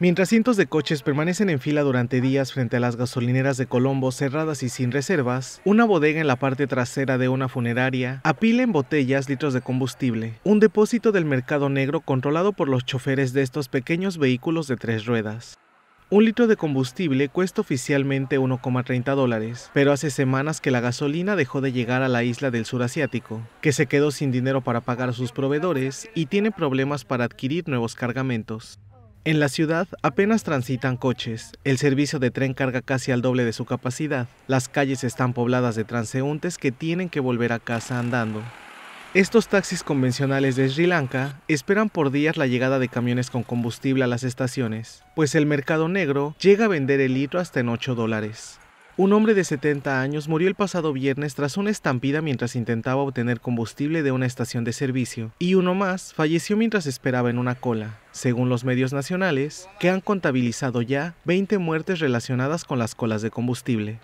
Mientras cientos de coches permanecen en fila durante días frente a las gasolineras de Colombo cerradas y sin reservas, una bodega en la parte trasera de una funeraria apila en botellas litros de combustible, un depósito del mercado negro controlado por los choferes de estos pequeños vehículos de tres ruedas. Un litro de combustible cuesta oficialmente 1,30 dólares, pero hace semanas que la gasolina dejó de llegar a la isla del sur asiático, que se quedó sin dinero para pagar a sus proveedores y tiene problemas para adquirir nuevos cargamentos. En la ciudad apenas transitan coches, el servicio de tren carga casi al doble de su capacidad, las calles están pobladas de transeúntes que tienen que volver a casa andando. Estos taxis convencionales de Sri Lanka esperan por días la llegada de camiones con combustible a las estaciones, pues el mercado negro llega a vender el litro hasta en 8 dólares. Un hombre de 70 años murió el pasado viernes tras una estampida mientras intentaba obtener combustible de una estación de servicio, y uno más falleció mientras esperaba en una cola, según los medios nacionales, que han contabilizado ya 20 muertes relacionadas con las colas de combustible.